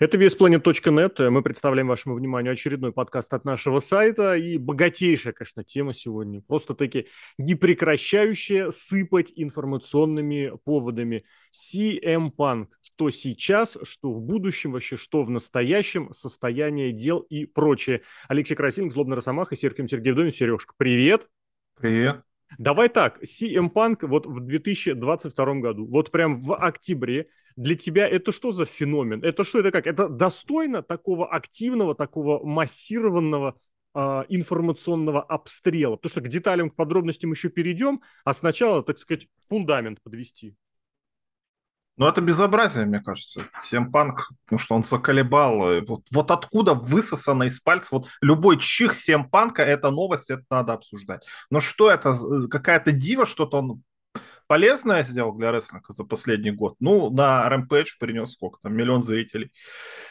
Это visplanet.net. Мы представляем вашему вниманию очередной подкаст от нашего сайта. И богатейшая, конечно, тема сегодня. Просто-таки непрекращающая сыпать информационными поводами. CM Punk. Что сейчас, что в будущем, вообще что в настоящем, состояние дел и прочее. Алексей Красильник, Злобный Росомаха, Сергей Сергей Вдовин. Сережка, привет. Привет. Давай так, CM Punk вот в 2022 году, вот прям в октябре, для тебя это что за феномен? Это что, это как? Это достойно такого активного, такого массированного а, информационного обстрела, потому что к деталям, к подробностям еще перейдем, а сначала, так сказать, фундамент подвести. Ну, это безобразие, мне кажется. Семпанк, потому что он заколебал. Э, вот, вот откуда высосано из пальца, вот любой чих Семпанка, это новость, это надо обсуждать. Но что это, э, какая-то дива, что-то он полезное сделал для рестлинга за последний год? Ну, на Rampage принес сколько там, миллион зрителей,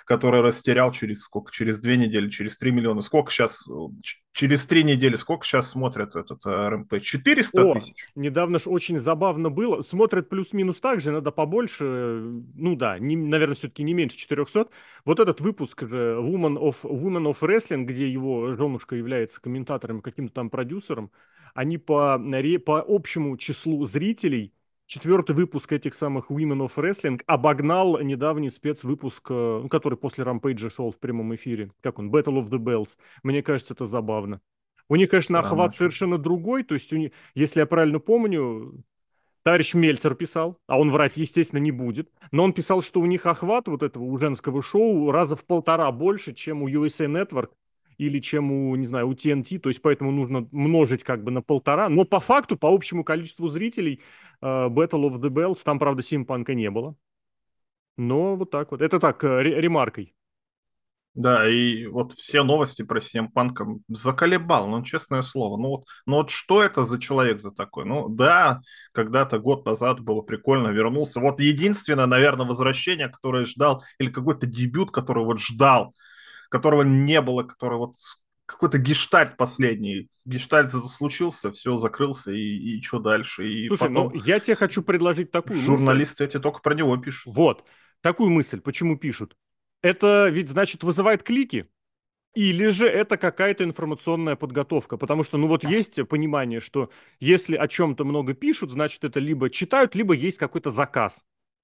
который растерял через сколько, через две недели, через три миллиона. Сколько сейчас, э, через три недели, сколько сейчас смотрят этот э, Rampage? 400 О, тысяч? Недавно же очень забавно было. Смотрят плюс-минус так же, надо побольше. Э, ну да, не, наверное, все-таки не меньше 400. Вот этот выпуск же Woman of, Woman of Wrestling, где его женушка является комментатором, каким-то там продюсером, они по, по общему числу зрителей четвертый выпуск этих самых Women of Wrestling обогнал недавний спецвыпуск, э, ну, который после Рампейджа шел в прямом эфире. Как он? Battle of the Bells. Мне кажется, это забавно. У них, конечно, охват совершенно другой. То есть, у них, если я правильно помню, товарищ Мельцер писал, а он врать, естественно, не будет, но он писал, что у них охват вот этого у женского шоу раза в полтора больше, чем у USA Network, или чем у, не знаю, у TNT, то есть поэтому нужно множить как бы на полтора, но по факту, по общему количеству зрителей э, Battle of the Bells, там, правда, Симпанка не было, но вот так вот, это так, э, ремаркой. Да, и вот все новости про CM Punk заколебал, ну, честное слово. Ну вот, ну вот что это за человек за такой? Ну да, когда-то год назад было прикольно, вернулся. Вот единственное, наверное, возвращение, которое ждал, или какой-то дебют, который вот ждал которого не было, который вот какой-то гештальт последний. Гештальт случился, все закрылся, и, и что дальше? И Слушай, потом... ну я тебе хочу предложить такую Журналисты мысль. эти только про него пишут. Вот, такую мысль, почему пишут. Это ведь, значит, вызывает клики, или же это какая-то информационная подготовка? Потому что, ну вот есть понимание, что если о чем-то много пишут, значит это либо читают, либо есть какой-то заказ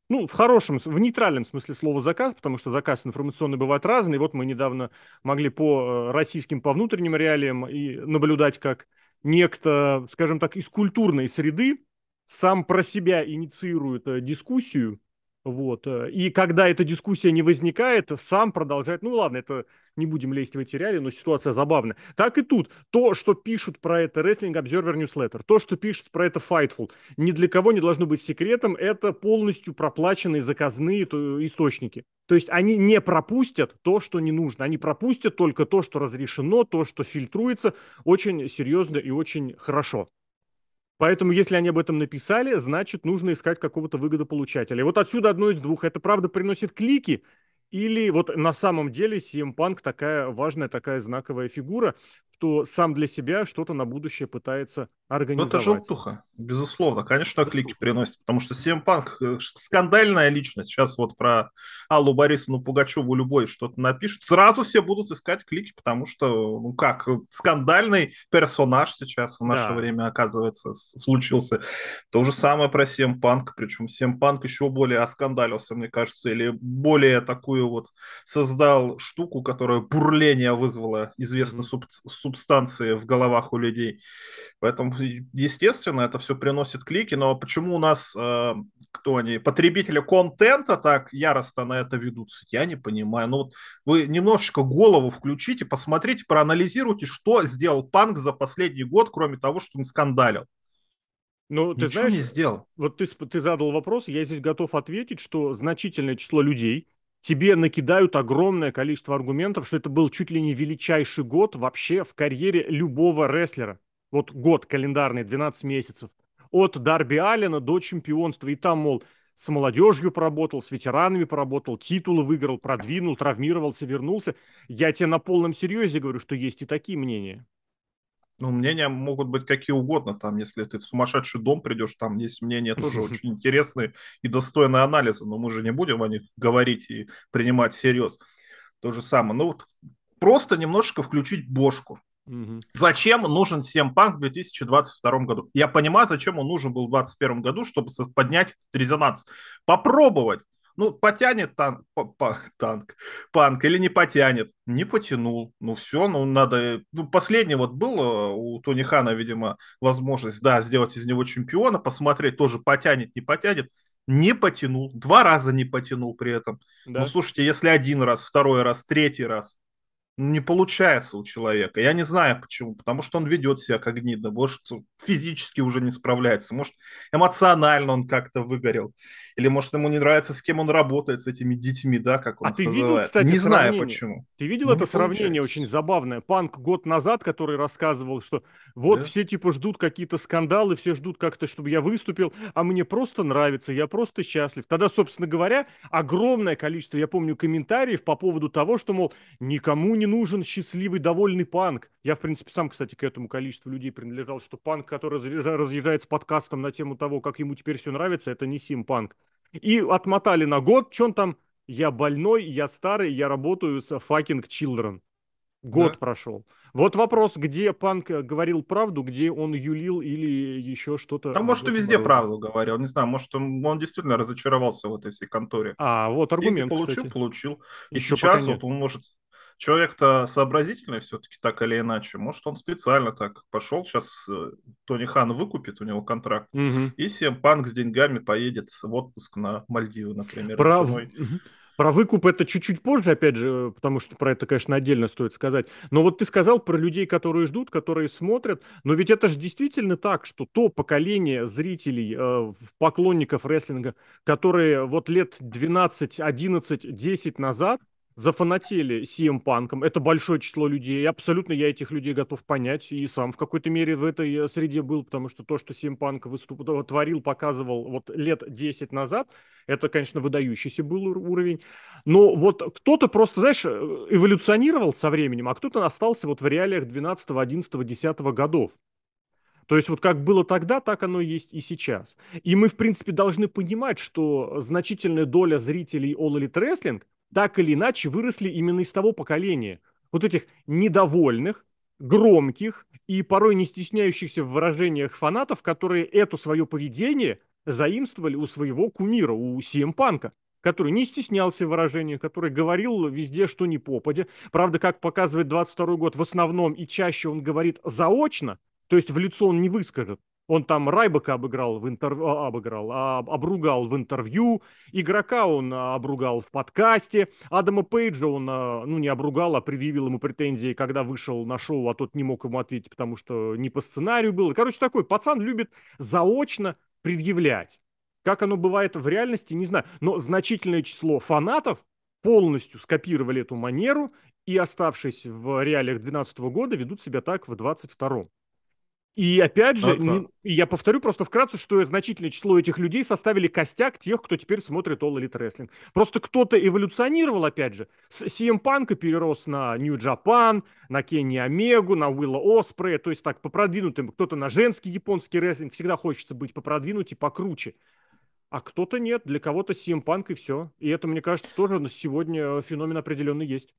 ну, в хорошем, в нейтральном смысле слова заказ, потому что заказ информационный бывает разный. Вот мы недавно могли по э, российским, по внутренним реалиям и наблюдать, как некто, скажем так, из культурной среды сам про себя инициирует э, дискуссию вот. Э, и когда эта дискуссия не возникает, сам продолжает, ну ладно, это не будем лезть в эти реалии, но ситуация забавная. Так и тут. То, что пишут про это Wrestling Observer Newsletter, то, что пишут про это Fightful, ни для кого не должно быть секретом, это полностью проплаченные заказные источники. То есть они не пропустят то, что не нужно. Они пропустят только то, что разрешено, то, что фильтруется очень серьезно и очень хорошо. Поэтому, если они об этом написали, значит, нужно искать какого-то выгодополучателя. И вот отсюда одно из двух. Это, правда, приносит клики, или вот на самом деле CM Punk такая важная, такая знаковая фигура, что сам для себя что-то на будущее пытается организовать. Ну, это желтуха, безусловно. Конечно, клики приносит, потому что CM Punk э, скандальная личность. Сейчас вот про Аллу Борисовну Пугачеву любой что-то напишет, сразу все будут искать клики, потому что, ну как, э, скандальный персонаж сейчас в наше да. время, оказывается, случился. То же самое про CM Punk, причем CM Punk еще более оскандалился, мне кажется, или более такую такую вот создал штуку, которая бурление вызвала известные суб субстанции в головах у людей. Поэтому, естественно, это все приносит клики, но почему у нас, э, кто они, потребители контента так яростно на это ведутся, я не понимаю. Ну вот вы немножечко голову включите, посмотрите, проанализируйте, что сделал Панк за последний год, кроме того, что он скандалил. Ну, ты Ничего знаешь, не сделал. Вот ты, ты задал вопрос, я здесь готов ответить, что значительное число людей, тебе накидают огромное количество аргументов, что это был чуть ли не величайший год вообще в карьере любого рестлера. Вот год календарный, 12 месяцев. От Дарби Аллена до чемпионства. И там, мол, с молодежью поработал, с ветеранами поработал, титулы выиграл, продвинул, травмировался, вернулся. Я тебе на полном серьезе говорю, что есть и такие мнения. Ну, мнения могут быть какие угодно, там, если ты в сумасшедший дом придешь, там есть мнения тоже очень интересные и достойные анализа, но мы же не будем о них говорить и принимать всерьез. То же самое. Ну, вот просто немножечко включить бошку. Угу. Зачем нужен CM в 2022 году? Я понимаю, зачем он нужен был в 2021 году, чтобы поднять резонанс. Попробовать ну, потянет танк, по, по, танк, панк или не потянет? Не потянул. Ну, все, ну, надо... Ну, последний вот был у Тони Хана, видимо, возможность, да, сделать из него чемпиона, посмотреть тоже потянет, не потянет. Не потянул. Два раза не потянул при этом. Ну, да. Ну, слушайте, если один раз, второй раз, третий раз, ну, не получается у человека. Я не знаю почему. Потому что он ведет себя как гнида. Может, физически уже не справляется. Может, эмоционально он как-то выгорел. Или, может, ему не нравится, с кем он работает, с этими детьми, да, как он А ты называет. видел, кстати, Не сравнение. знаю почему. Ты видел ну, не это получается. сравнение очень забавное? Панк год назад, который рассказывал, что вот да? все, типа, ждут какие-то скандалы, все ждут как-то, чтобы я выступил, а мне просто нравится, я просто счастлив. Тогда, собственно говоря, огромное количество, я помню, комментариев по поводу того, что, мол, никому не не нужен счастливый, довольный панк. Я, в принципе, сам, кстати, к этому количеству людей принадлежал, что панк, который разъезжает с подкастом на тему того, как ему теперь все нравится, это не сим панк. И отмотали на год, что он там, я больной, я старый, я работаю с fucking children. Год да. прошел. Вот вопрос, где Панк э, говорил правду, где он юлил или еще что-то. Там, может, и везде было. правду говорил. Не знаю, может, он, он действительно разочаровался в этой всей конторе. А, вот аргумент. И получил, кстати. получил. И еще сейчас вот он может человек-то сообразительный все-таки, так или иначе. Может, он специально так пошел. Сейчас э, Тони Хан выкупит у него контракт. Угу. И Семпанк с деньгами поедет в отпуск на Мальдивы, например. Прав... Про выкуп это чуть-чуть позже, опять же, э, потому что про это, конечно, отдельно стоит сказать. Но вот ты сказал про людей, которые ждут, которые смотрят. Но ведь это же действительно так, что то поколение зрителей, э, поклонников рестлинга, которые вот лет 12, 11, 10 назад – зафанатели CM Панком. Это большое число людей. Абсолютно я этих людей готов понять. И сам в какой-то мере в этой э, среде был, потому что то, что CM Панк выступ... Э, творил, показывал вот лет 10 назад, это, конечно, выдающийся был уровень. Но вот кто-то просто, знаешь, э, эволюционировал со временем, а кто-то остался вот в реалиях 12, 11, 10 годов. То есть вот как было тогда, так оно есть и сейчас. И мы, в принципе, должны понимать, что значительная доля зрителей All Elite Wrestling – так или иначе выросли именно из того поколения. Вот этих недовольных, громких и порой не стесняющихся в выражениях фанатов, которые это свое поведение заимствовали у своего кумира, у Панка, который не стеснялся выражения, который говорил везде, что не попадя. Правда, как показывает 22 год, в основном и чаще он говорит заочно, то есть в лицо он не выскажет. Он там Райбека обыграл в интервью, а, обыграл, а, обругал в интервью, игрока он а, обругал в подкасте, Адама Пейджа он, а, ну, не обругал, а предъявил ему претензии, когда вышел на шоу, а тот не мог ему ответить, потому что не по сценарию было. Короче, такой пацан любит заочно предъявлять. Как оно бывает в реальности, не знаю. Но значительное число фанатов полностью скопировали эту манеру и, оставшись в реалиях 2012 года, ведут себя так в 2022. И опять же, не, я повторю просто вкратце, что значительное число этих людей составили костяк тех, кто теперь смотрит All Elite Wrestling. Просто кто-то эволюционировал, опять же. С CM Punk перерос на New Japan, на Кенни Омегу, на Уилла Оспрея, то есть так по продвинутым. Кто-то на женский японский рестлинг, всегда хочется быть по продвинутее, покруче. А кто-то нет, для кого-то CM Punk и все. И это, мне кажется, тоже сегодня феномен определенный есть.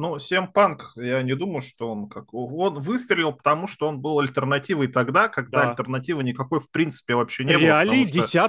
Ну, Семпанк, я не думаю, что он как... Он выстрелил, потому что он был альтернативой тогда, когда да. альтернативы никакой в принципе вообще не Реалии было. Реалии что...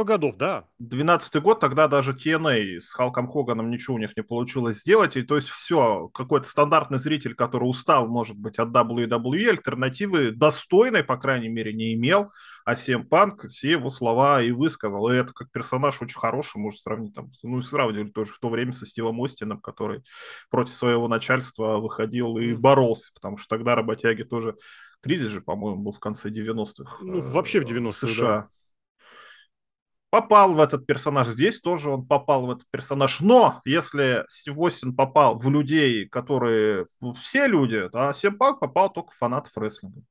10-12 годов, да. 12 год, тогда даже TNA а с Халком Хоганом ничего у них не получилось сделать. И то есть все, какой-то стандартный зритель, который устал, может быть, от WWE, альтернативы достойной, по крайней мере, не имел. А Семпанк все его слова и высказал. И это как персонаж очень хороший, можно сравнить там... Ну и сравнивали тоже в то время со Стивом Остином, который против против своего начальства выходил и боролся, потому что тогда работяги тоже... Кризис же, по-моему, был в конце 90-х. Ну, э, вообще в 90-х, США. Да. Попал в этот персонаж. Здесь тоже он попал в этот персонаж. Но если Сивосин попал в людей, которые все люди, а Семпак попал только в фанатов рестлинга.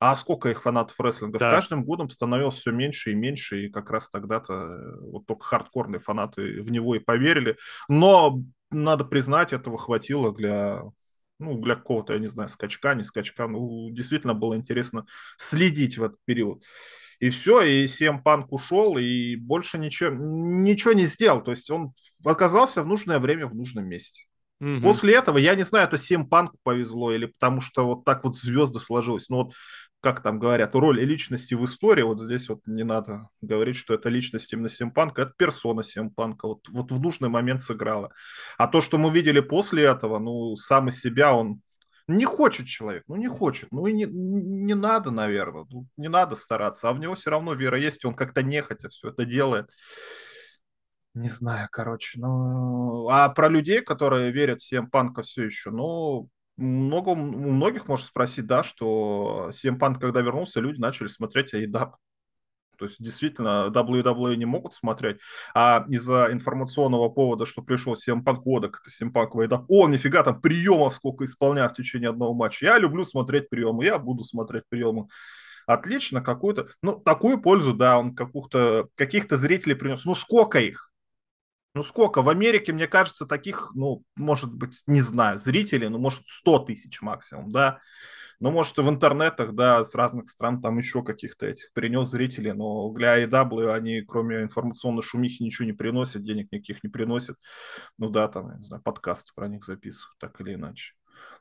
А сколько их фанатов рестлинга? Да. С каждым годом становилось все меньше и меньше, и как раз тогда-то э, вот только хардкорные фанаты в него и поверили. Но надо признать, этого хватило для, ну, для какого-то, я не знаю, скачка, не скачка. Ну, действительно было интересно следить в этот период. И все, и CM Punk ушел, и больше ничего, ничего не сделал. То есть он оказался в нужное время в нужном месте. Угу. После этого, я не знаю, это CM Punk повезло или потому что вот так вот звезды сложилось. Но ну, вот как там говорят, роль личности в истории, вот здесь вот не надо говорить, что это личность именно Симпанка, это персона Симпанка, вот, вот в нужный момент сыграла. А то, что мы видели после этого, ну, сам из себя он не хочет человек, ну не хочет, ну и не, не надо, наверное, ну, не надо стараться, а в него все равно вера есть, и он как-то нехотя все это делает. Не знаю, короче, ну... А про людей, которые верят всем панка все еще, ну, много, у многих можно спросить, да, что CM Punk, когда вернулся, люди начали смотреть AEW. То есть действительно WWE не могут смотреть, а из-за информационного повода, что пришел CM Punk Одок, это CM Punk Вайдап, о, нифига, там приемов сколько исполняю в течение одного матча. Я люблю смотреть приемы, я буду смотреть приемы. Отлично, какую-то, ну, такую пользу, да, он каких-то каких-то зрителей принес. Ну, сколько их? Ну сколько? В Америке, мне кажется, таких, ну, может быть, не знаю, зрителей, ну, может, 100 тысяч максимум, да. Ну, может, и в интернетах, да, с разных стран там еще каких-то этих принес зрителей, но для AEW они, кроме информационной шумихи, ничего не приносят, денег никаких не приносят. Ну да, там, не знаю, подкасты про них записывают, так или иначе.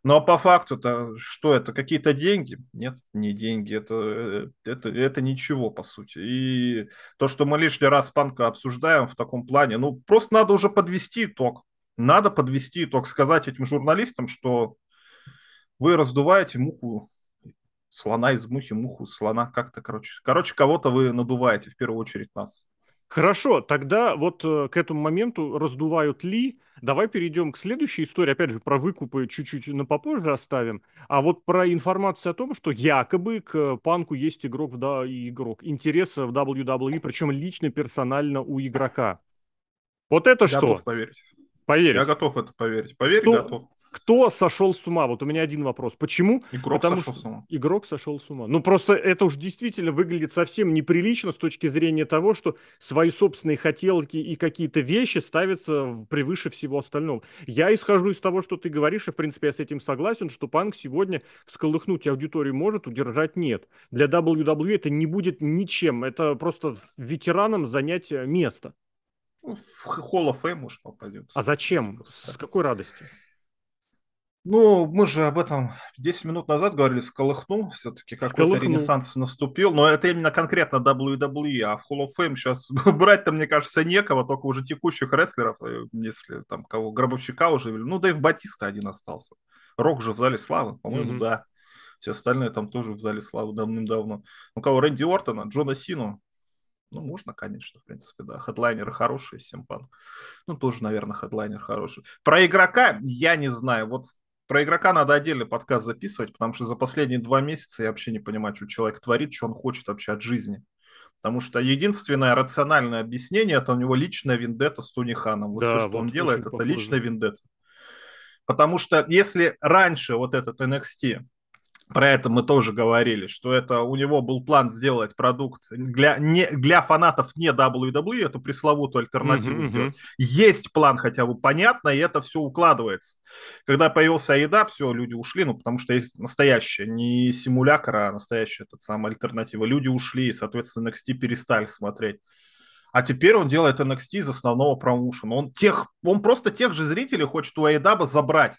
Ну а по факту-то что это? Какие-то деньги? Нет, не деньги, это, э, это, это ничего, по сути. И то, что мы лишний раз панка обсуждаем в таком плане, ну просто надо уже подвести итог. Надо подвести итог, сказать этим журналистам, что вы раздуваете муху слона из мухи, муху слона, как-то, короче. Короче, кого-то вы надуваете, в первую очередь нас. Хорошо, тогда вот э, к этому моменту раздувают ли. Давай перейдем к следующей истории. Опять же, про выкупы чуть-чуть на попозже оставим. А вот про информацию о том, что якобы к панку есть игрок, да, игрок. Интереса в WWE, причем лично, персонально у игрока. Вот это я что? Готов поверить. Поверить. Я готов это поверить. Поверь, готов. Кто сошел с ума? Вот у меня один вопрос. Почему? Игрок Потому сошел что... с ума. Игрок сошел с ума. Ну просто это уж действительно выглядит совсем неприлично с точки зрения того, что свои собственные хотелки и какие-то вещи ставятся превыше всего остального. Я исхожу из того, что ты говоришь, и в принципе я с этим согласен, что панк сегодня всколыхнуть аудиторию может, удержать нет. Для WWE это не будет ничем. Это просто ветеранам занять э, место. Ну, в Hall of Fame, может, попадет. А зачем? С какой радостью? Ну, мы же об этом 10 минут назад говорили, сколыхнул все-таки, какой-то ренессанс наступил. Но это именно конкретно WWE, а в Hall of Fame сейчас брать-то, мне кажется, некого, только уже текущих рестлеров, э, если там кого, Гробовщика уже, ну, Дэйв Батиста один остался. Рок же в зале славы, по-моему, mm-hmm. да. Все остальные там тоже в зале славы давным-давно. Ну, кого, Рэнди Ортона, Джона Сину, ну, можно, конечно, в принципе, да. Хедлайнеры хорошие, Симпанк. Ну, тоже, наверное, хедлайнер хороший. Про игрока я не знаю. Вот про игрока надо отдельный подкаст записывать, потому что за последние два месяца я вообще не понимаю, что человек творит, что он хочет вообще от жизни. Потому что единственное рациональное объяснение это у него личная вендетта с Туни Ханом. Вот да, все, что вот он делает, это личная вендетта. Потому что если раньше вот этот NXT про это мы тоже говорили, что это у него был план сделать продукт для, не, для фанатов не WWE, эту пресловутую альтернативу mm-hmm, сделать. Mm-hmm. Есть план хотя бы, понятно, и это все укладывается. Когда появился еда, все, люди ушли, ну, потому что есть настоящая, не симулякра, а настоящая этот самая альтернатива. Люди ушли, и, соответственно, NXT перестали смотреть. А теперь он делает NXT из основного промоушена. Он, тех, он просто тех же зрителей хочет у Айдаба забрать.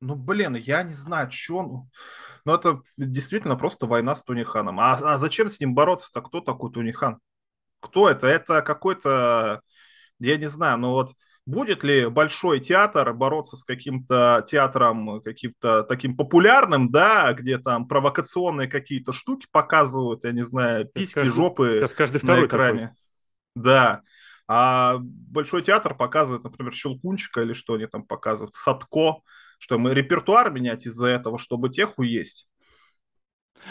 Ну, блин, я не знаю, что он... Но ну, это действительно просто война с Тони Ханом. А, а зачем с ним бороться-то? Кто такой Тони Хан? Кто это? Это какой-то, я не знаю, но ну вот будет ли большой театр бороться с каким-то театром, каким-то таким популярным, да, где там провокационные какие-то штуки показывают, я не знаю, письки, каждый, жопы сейчас каждый второй на экране. Такой. Да. А большой театр показывает, например, Щелкунчика или что они там показывают, Садко, что мы репертуар менять из-за этого, чтобы теху есть.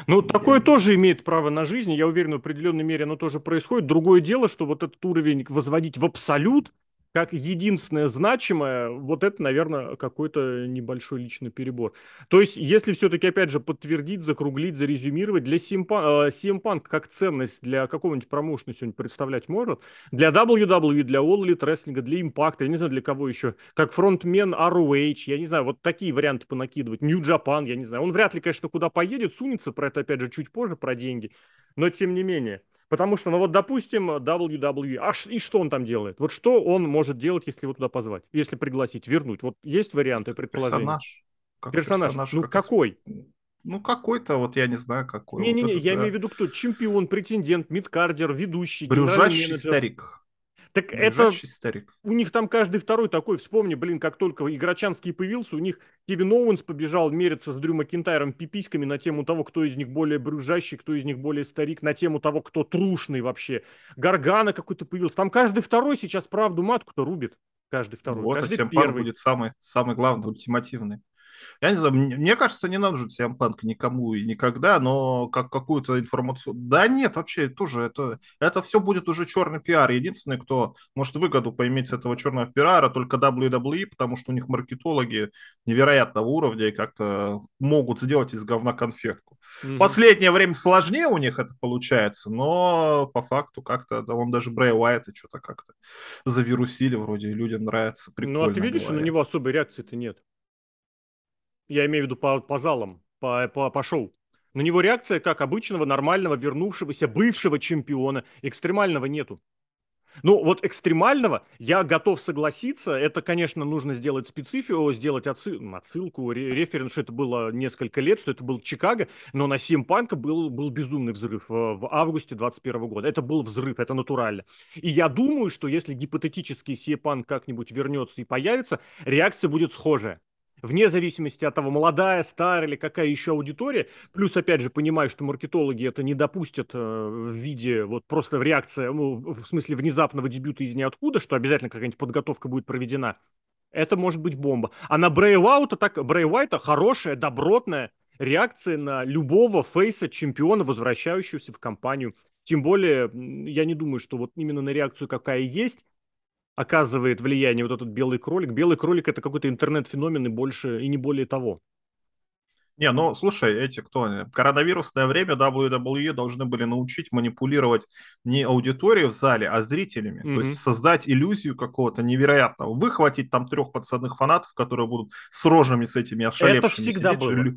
Ну, такое тоже имеет право на жизнь. Я уверен, в определенной мере оно тоже происходит. Другое дело, что вот этот уровень возводить в абсолют, как единственное значимое, вот это, наверное, какой-то небольшой личный перебор. То есть, если все-таки, опять же, подтвердить, закруглить, зарезюмировать, для э, CM, CM как ценность для какого-нибудь промоушена сегодня представлять может, для WWE, для All Elite Wrestling, для Impact, я не знаю, для кого еще, как фронтмен ROH, я не знаю, вот такие варианты понакидывать, New Japan, я не знаю, он вряд ли, конечно, куда поедет, сунется, про это, опять же, чуть позже, про деньги, но тем не менее – Потому что, ну вот, допустим, WWE, а и что он там делает? Вот что он может делать, если его туда позвать? Если пригласить, вернуть? Вот есть варианты предположения? Персонаж. Как персонаж. персонаж. Ну, как... какой? Ну, какой-то, вот я не знаю, какой. Не-не-не, вот не, я да. имею в виду кто? Чемпион, претендент, мидкардер, ведущий, Брюжащий старик. Так Лежащий это старик. у них там каждый второй такой. Вспомни, блин, как только Играчанский появился, у них Кевин Оуэнс побежал мериться с Дрю Макинтайром пиписьками на тему того, кто из них более брюзжащий, кто из них более старик, на тему того, кто трушный вообще. Гаргана какой-то появился. Там каждый второй сейчас правду матку-то рубит. Каждый второй. Вот, каждый а всем первый. будет самый, самый главный, ультимативный. Я не знаю, мне кажется, не нужен CM никому и никогда, но как какую-то информацию... Да нет, вообще тоже это, это все будет уже черный пиар. Единственный, кто может выгоду поиметь с этого черного пиара, только WWE, потому что у них маркетологи невероятного уровня и как-то могут сделать из говна конфетку. Mm-hmm. Последнее время сложнее у них это получается, но по факту как-то, да, он даже Брэй Уайта что-то как-то завирусили вроде, и людям нравится. Прикольно ну, а ты видишь, бывает. на него особой реакции-то нет. Я имею в виду по, по залам, по, по, по шоу. На него реакция как обычного, нормального, вернувшегося, бывшего чемпиона. Экстремального нету. Ну, вот экстремального я готов согласиться. Это, конечно, нужно сделать специфику, сделать отсы... отсылку, референс, что это было несколько лет, что это был Чикаго, но на Симпанка был, был безумный взрыв э, в августе 21 года. Это был взрыв, это натурально. И я думаю, что если гипотетически Симпанк как-нибудь вернется и появится, реакция будет схожая вне зависимости от того, молодая, старая или какая еще аудитория. Плюс, опять же, понимаю, что маркетологи это не допустят э, в виде вот просто ну, в реакции, ну, в смысле внезапного дебюта из ниоткуда, что обязательно какая-нибудь подготовка будет проведена. Это может быть бомба. А на брейвайта так, Брейвайта хорошая, добротная реакция на любого фейса чемпиона, возвращающегося в компанию. Тем более, я не думаю, что вот именно на реакцию, какая есть, оказывает влияние вот этот белый кролик. Белый кролик это какой-то интернет-феномен и больше, и не более того. Не, ну слушай, эти кто? Коронавирусное время WWE должны были научить манипулировать не аудиторией в зале, а зрителями. Mm-hmm. То есть создать иллюзию какого-то невероятного. Выхватить там трех подсадных фанатов, которые будут с рожами с этими ошалевшими Это всегда сидеть. было.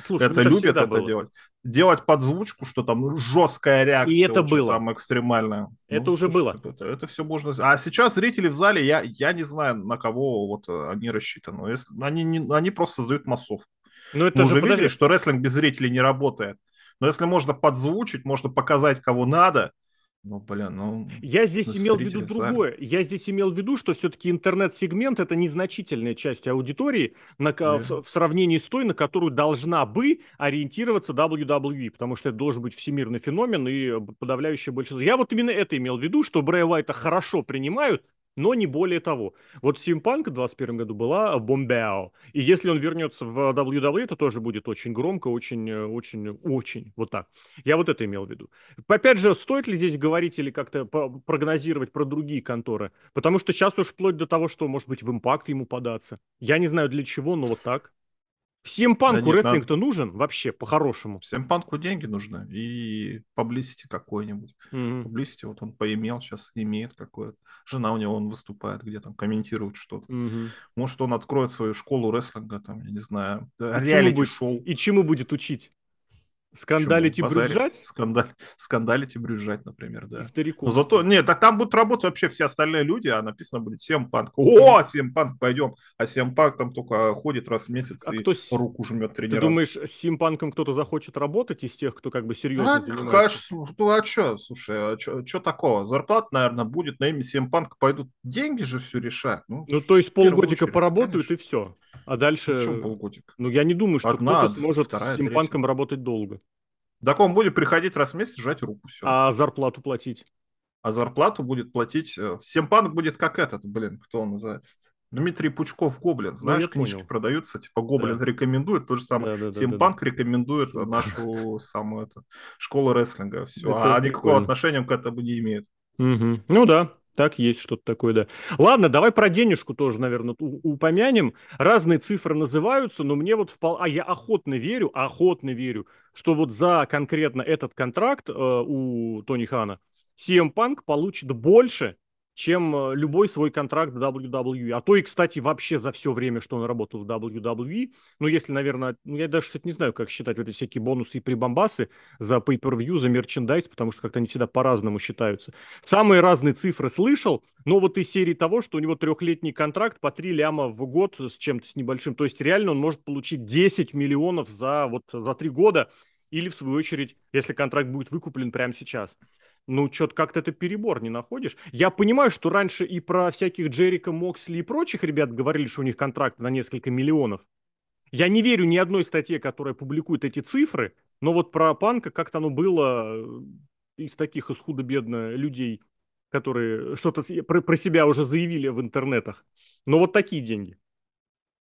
Слушай, это, ну, это любят это было. делать. Делать подзвучку, что там жесткая реакция. И это было. Самое экстремальное. Это ну, уже слушай, было. Это, это все можно... А сейчас зрители в зале, я, я не знаю, на кого вот э, они рассчитаны. Если, они, не, они просто создают массовку. Но ну, это Мы уже подожди. видели, что рестлинг без зрителей не работает. Но если можно подзвучить, можно показать, кого надо, ну, блин, ну... Я здесь ну, имел в виду другое. Я здесь имел в виду, что все-таки интернет-сегмент – это незначительная часть аудитории на, yeah. в, в сравнении с той, на которую должна бы ориентироваться WWE, потому что это должен быть всемирный феномен и подавляющее большинство. Я вот именно это имел в виду, что Брэя Уайта хорошо принимают, но не более того. Вот Симпанк в 21 году была Бомбео, и если он вернется в WWE, то тоже будет очень громко, очень, э, очень, очень, вот так. Я вот это имел в виду. Опять же, стоит ли здесь говорить или как-то прогнозировать про другие конторы? Потому что сейчас уж вплоть до того, что, может быть, в Импакт ему податься. Я не знаю для чего, но вот так. Всем панку да рестлинг-то надо... нужен вообще, по-хорошему. Всем панку деньги нужны. И поблизости какой-нибудь. Mm-hmm. Поблизости вот он поимел, сейчас имеет какое-то. Жена у него, он выступает где там, комментирует что-то. Mm-hmm. Может, он откроет свою школу рестлинга, там, я не знаю, а реалити-шоу. И чему будет учить? Скандалить Почему? и Базарить. брюзжать? Скандаль, скандалить и брюзжать, например, да. Но зато, нет, так там будут работать вообще все остальные люди, а написано будет всем панк. О, всем панк, пойдем. А всем панк там только ходит раз в месяц а и кто с... руку жмет тренера. Ты думаешь, с симпанком кто-то захочет работать из тех, кто как бы серьезно а, занимается? ну а что, слушай, а что такого? Зарплата, наверное, будет, на имя симпанка пойдут деньги же все решать. Ну, ну то есть полгодика очередь, поработают конечно. и все. А дальше... Почему ну, полгодик? Ну, я не думаю, что Одна, кто-то сможет вторая, с симпанком третья. работать долго. Так он будет приходить раз в месяц, сжать руку. Все. А зарплату платить? А зарплату будет платить... Э, симпанк будет как этот, блин, кто он называется Дмитрий Пучков Гоблин. Ну, Знаешь, ну, книжки понял. продаются, типа Гоблин да. рекомендует, то же самое. Да, да, Симпанк да, да, рекомендует Симпанк. нашу самую это, школу рестлинга. Все. Это а прикольно. никакого отношения к этому не имеет. Угу. Ну да, так, есть что-то такое, да. Ладно, давай про денежку тоже, наверное, упомянем. Разные цифры называются, но мне вот впал, А я охотно верю, охотно верю, что вот за конкретно этот контракт э, у Тони Хана CM Punk получит больше, чем э, любой свой контракт в WWE. А то и, кстати, вообще за все время, что он работал в WWE, ну, если, наверное, ну, я даже, кстати, не знаю, как считать вот эти всякие бонусы и прибамбасы за pay-per-view, за мерчендайз, потому что как-то они всегда по-разному считаются. Самые разные цифры слышал, но вот из серии того, что у него трехлетний контракт по три ляма в год с чем-то, с небольшим. То есть реально он может получить 10 миллионов за вот за три года, или, в свою очередь, если контракт будет выкуплен прямо сейчас ну, что-то как-то это перебор не находишь. Я понимаю, что раньше и про всяких Джерика, Моксли и прочих ребят говорили, что у них контракт на несколько миллионов. Я не верю ни одной статье, которая публикует эти цифры, но вот про Панка как-то оно было э, из таких из худо-бедно людей, которые что-то э, про, про себя уже заявили в интернетах. Но вот такие деньги.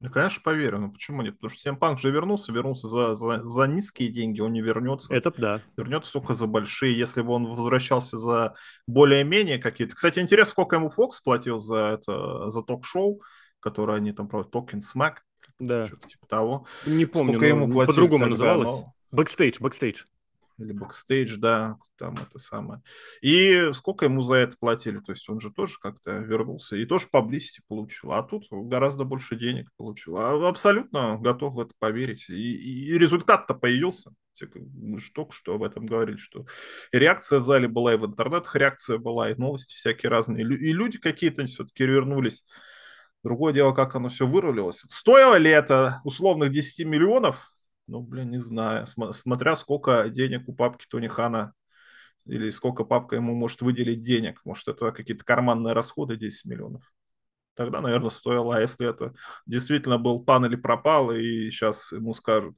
Ну, конечно, поверю. Ну, почему нет? Потому что Семпанк же вернулся, вернулся за, за, за низкие деньги, он не вернется. Это да. Вернется только за большие. Если бы он возвращался за более-менее какие-то... Кстати, интересно, сколько ему Фокс платил за это, за ток-шоу, которое они там проводят, Токен Смак. Да. Что-то типа того. Не помню, сколько ему по-другому тогда, называлось. Но... Бэкстейдж, бэкстейдж или бэкстейдж, да, там это самое. И сколько ему за это платили, то есть он же тоже как-то вернулся и тоже поблизости получил, а тут гораздо больше денег получил. А абсолютно готов в это поверить. И, и результат-то появился. Мы же только что об этом говорили, что реакция в зале была, и в интернетах реакция была, и новости всякие разные. И люди какие-то все-таки вернулись. Другое дело, как оно все вырулилось. Стоило ли это условных 10 миллионов? Ну, блин, не знаю. Смотря сколько денег у папки Тони Хана или сколько папка ему может выделить денег. Может, это какие-то карманные расходы 10 миллионов. Тогда, наверное, стоило. А если это действительно был пан или пропал, и сейчас ему скажут,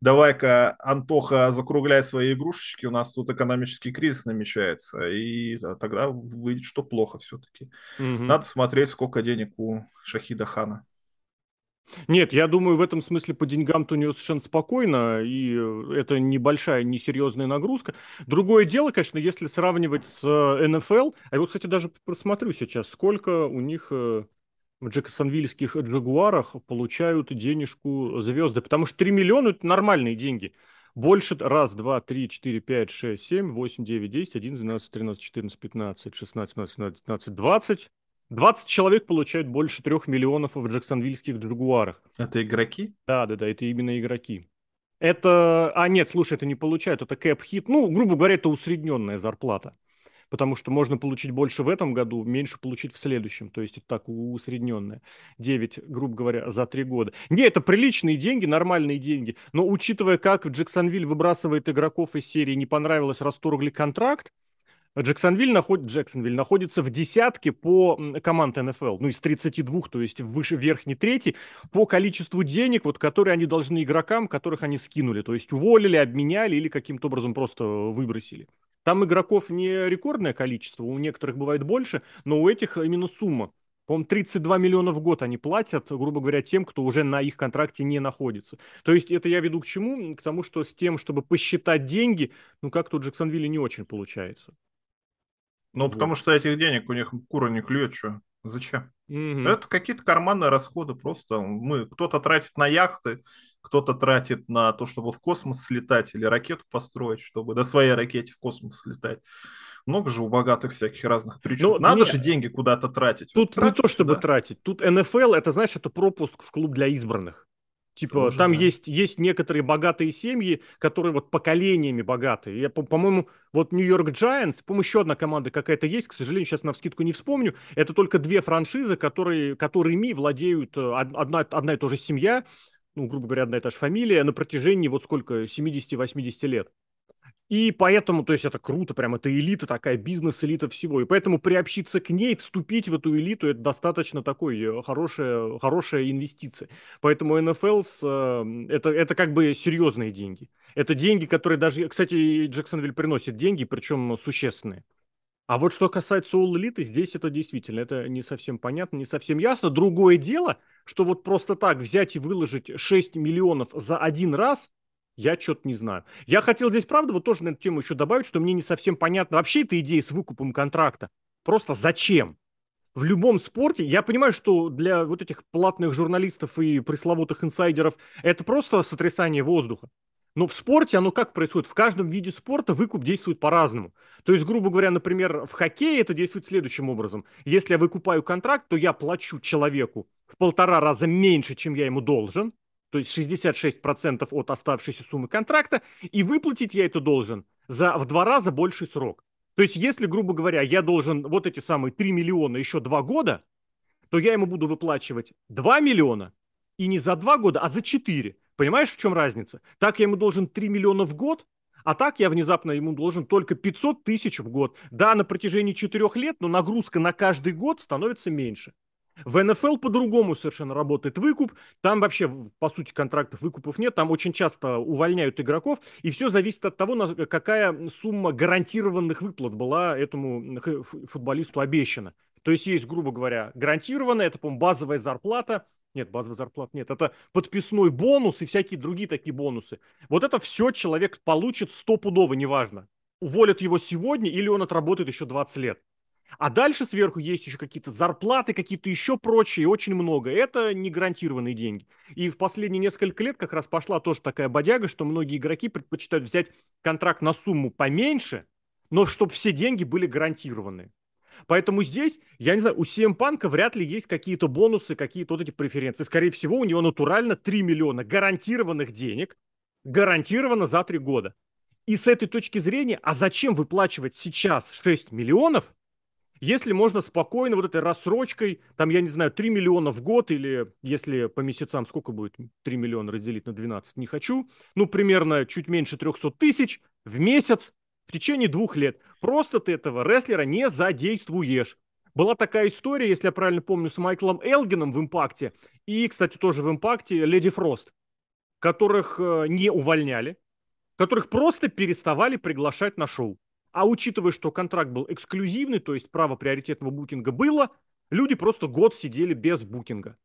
давай-ка, Антоха, закругляй свои игрушечки, у нас тут экономический кризис намечается. И тогда выйдет, что плохо все-таки. Угу. Надо смотреть, сколько денег у Шахида Хана. Нет, я думаю, в этом смысле по деньгам-то у нее совершенно спокойно, и это небольшая, несерьезная нагрузка. Другое дело, конечно, если сравнивать с э, НФЛ, а я вот, кстати, даже посмотрю сейчас, сколько у них э, в джексонвильских джагуарах получают денежку звезды, потому что 3 миллиона – это нормальные деньги. Больше раз, два, три, четыре, пять, шесть, семь, восемь, девять, десять, один, двенадцать, тринадцать, четырнадцать, пятнадцать, шестнадцать, семнадцать, девятнадцать, двадцать. 20 человек получают больше 3 миллионов в джексонвильских джагуарах. Это игроки? Да, да, да, это именно игроки. Это... А, нет, слушай, это не получают, это кэп-хит. Ну, грубо говоря, это усредненная зарплата. Потому что можно получить больше в этом году, меньше получить в следующем. То есть это так усредненное. 9, грубо говоря, за 3 года. Не, это приличные деньги, нормальные деньги. Но учитывая, как Джексонвиль выбрасывает игроков из серии «Не понравилось, расторгли контракт», Джексонвиль, наход... Джексонвиль находится в десятке по команд НФЛ, ну, из 32, то есть выше верхней трети, по количеству денег, вот, которые они должны игрокам, которых они скинули, то есть уволили, обменяли или каким-то образом просто выбросили. Там игроков не рекордное количество, у некоторых бывает больше, но у этих именно сумма. По-моему, 32 миллиона в год они платят, грубо говоря, тем, кто уже на их контракте не находится. То есть это я веду к чему? К тому, что с тем, чтобы посчитать деньги, ну как тут Джексонвилле не очень получается. Ну, вот. потому что этих денег у них кура не клюет, что? Зачем? Угу. Это какие-то карманные расходы просто. Мы кто-то тратит на яхты, кто-то тратит на то, чтобы в космос слетать или ракету построить, чтобы до своей ракете в космос слетать. Много же у богатых всяких разных причин. Ну, Надо нет, же деньги куда-то тратить. Тут вот тратить, не то, чтобы да. тратить. Тут НФЛ, это, знаешь, это пропуск в клуб для избранных. Типа, Тоже, там да. есть, есть некоторые богатые семьи, которые вот поколениями богатые. Я, по- по-моему, вот Нью-Йорк Giants, по-моему, еще одна команда какая-то есть, к сожалению, сейчас на вскидку не вспомню. Это только две франшизы, которые, которыми владеют э, одна, одна и та же семья, ну, грубо говоря, одна и та же фамилия на протяжении вот сколько, 70-80 лет. И поэтому, то есть это круто, прям это элита такая, бизнес-элита всего. И поэтому приобщиться к ней, вступить в эту элиту, это достаточно такой э, хорошая, хорошая инвестиция. Поэтому НФЛ эм, это, это как бы серьезные деньги. Это деньги, которые даже, кстати, Джексонвиль приносит деньги, причем существенные. А вот что касается All Elite, здесь это действительно, это не совсем понятно, не совсем ясно. Другое дело, что вот просто так взять и выложить 6 миллионов за один раз, я что-то не знаю. Я хотел здесь, правда, вот тоже на эту тему еще добавить, что мне не совсем понятно вообще эта идея с выкупом контракта. Просто зачем? В любом спорте, я понимаю, что для вот этих платных журналистов и пресловутых инсайдеров это просто сотрясание воздуха. Но в спорте оно как происходит? В каждом виде спорта выкуп действует по-разному. То есть, грубо говоря, например, в хоккее это действует следующим образом. Если я выкупаю контракт, то я плачу человеку в полтора раза меньше, чем я ему должен, то есть 66% от оставшейся суммы контракта, и выплатить я это должен за в два раза больший срок. То есть, если, грубо говоря, я должен вот эти самые 3 миллиона еще два года, то я ему буду выплачивать 2 миллиона и не за два года, а за 4. Понимаешь, в чем разница? Так я ему должен 3 миллиона в год, а так я внезапно ему должен только 500 тысяч в год. Да, на протяжении 4 лет, но нагрузка на каждый год становится меньше. В НФЛ по-другому совершенно работает выкуп. Там вообще, по сути, контрактов выкупов нет. Там очень часто увольняют игроков. И все зависит от того, какая сумма гарантированных выплат была этому футболисту обещана. То есть есть, грубо говоря, гарантированная, это, по-моему, базовая зарплата. Нет, базовая зарплата нет. Это подписной бонус и всякие другие такие бонусы. Вот это все человек получит стопудово, неважно. Уволят его сегодня или он отработает еще 20 лет. А дальше сверху есть еще какие-то зарплаты, какие-то еще прочие, очень много. Это не гарантированные деньги. И в последние несколько лет как раз пошла тоже такая бодяга, что многие игроки предпочитают взять контракт на сумму поменьше, но чтобы все деньги были гарантированы. Поэтому здесь, я не знаю, у CM эм Панка вряд ли есть какие-то бонусы, какие-то вот эти преференции. Скорее всего, у него натурально 3 миллиона гарантированных денег, гарантированно за 3 года. И с этой точки зрения, а зачем выплачивать сейчас 6 миллионов, если можно спокойно вот этой рассрочкой, там, я не знаю, 3 миллиона в год или если по месяцам сколько будет 3 миллиона разделить на 12, не хочу, ну, примерно чуть меньше 300 тысяч в месяц в течение двух лет. Просто ты этого рестлера не задействуешь. Была такая история, если я правильно помню, с Майклом Элгином в «Импакте», и, кстати, тоже в «Импакте» Леди Фрост, которых э, не увольняли, которых просто переставали приглашать на шоу. А учитывая, что контракт был эксклюзивный, то есть право приоритетного букинга было, люди просто год сидели без букинга.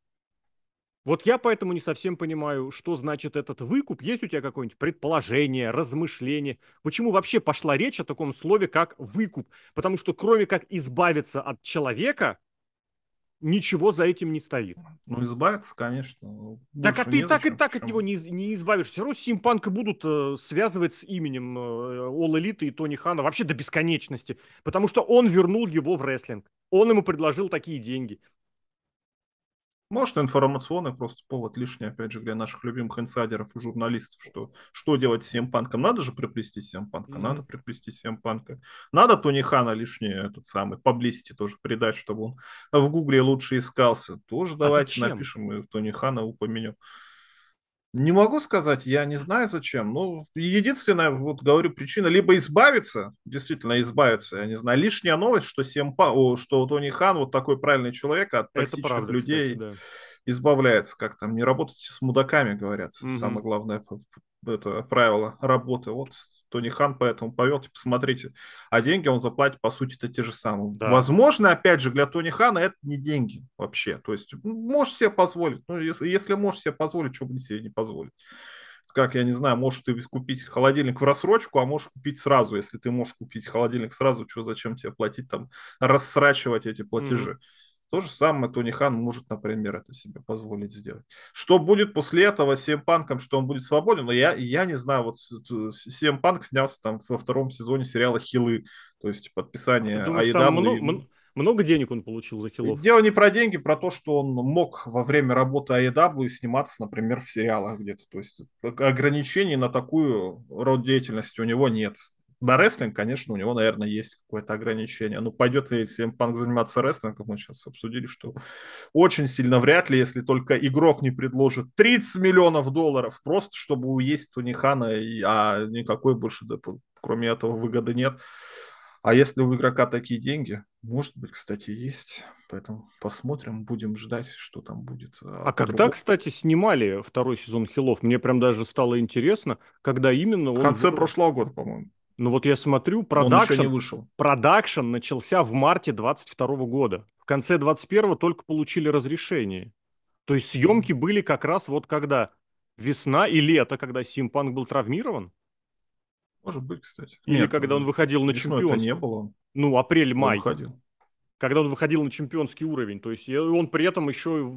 Вот я поэтому не совсем понимаю, что значит этот выкуп. Есть у тебя какое-нибудь предположение, размышление? Почему вообще пошла речь о таком слове, как выкуп? Потому что кроме как избавиться от человека, ничего за этим не стоит. Ну, избавиться, конечно. Ну, больше так, а ты так и так от него не, не избавишься. Все равно Симпанка будут э, связывать с именем э, All и Тони Хана вообще до бесконечности. Потому что он вернул его в рестлинг. Он ему предложил такие деньги. Может, информационный просто повод лишний, опять же, для наших любимых инсайдеров и журналистов, что, что делать с Семпанком. Надо же приплести Семпанка, mm-hmm. надо приплести Семпанка. Надо Тони Хана лишний этот самый, поблизости тоже придать, чтобы он в Гугле лучше искался. Тоже а давайте зачем? напишем и Тони Хана упомянем. Не могу сказать, я не знаю зачем. Ну, единственная, вот говорю, причина, либо избавиться, действительно избавиться, я не знаю, лишняя новость, что Семпа, о, что Тони Хан вот такой правильный человек а от Это правда, людей кстати, да. избавляется, как там, не работайте с мудаками, говорят, угу. самое главное это правило работы. Вот Тони Хан поэтому повел, типа, смотрите, а деньги он заплатит, по сути это те же самые. Да. Возможно, опять же, для Тони Хана это не деньги вообще. То есть, можешь себе позволить. Ну, если, если можешь себе позволить, чего бы себе не позволить как, я не знаю, можешь ты купить холодильник в рассрочку, а можешь купить сразу. Если ты можешь купить холодильник сразу, что зачем тебе платить там, рассрачивать эти платежи? Mm-hmm. То же самое Тони Хан может, например, это себе позволить сделать. Что будет после этого с Семпанком, что он будет свободен, но я, я не знаю. Вот Семпанк снялся там во втором сезоне сериала «Хилы», то есть подписание а, а Много денег он получил за хилов? Дело не про деньги, про то, что он мог во время работы AEW а сниматься, например, в сериалах где-то. То есть э, ограничений на такую род деятельности у него нет на рестлинг, конечно, у него, наверное, есть какое-то ограничение. Ну, пойдет ли CM Punk эм заниматься рестлингом, мы сейчас обсудили, что очень сильно вряд ли, если только игрок не предложит 30 миллионов долларов, просто чтобы уесть у Нихана, а никакой больше, кроме этого, выгоды нет. А если у игрока такие деньги, может быть, кстати, есть. Поэтому посмотрим, будем ждать, что там будет. А, а когда, другого. кстати, снимали второй сезон Хилов? Мне прям даже стало интересно, когда именно... В конце он... прошлого года, по-моему. Ну вот я смотрю, продакшн, вышел. продакшн начался в марте 22 года. В конце 21 только получили разрешение. То есть съемки mm. были как раз вот когда весна и лето, когда Симпанк был травмирован. Может быть, кстати. Или Нет, когда он э, выходил на чемпионство. не было. Ну, апрель-май. Он выходил когда он выходил на чемпионский уровень. То есть он при этом еще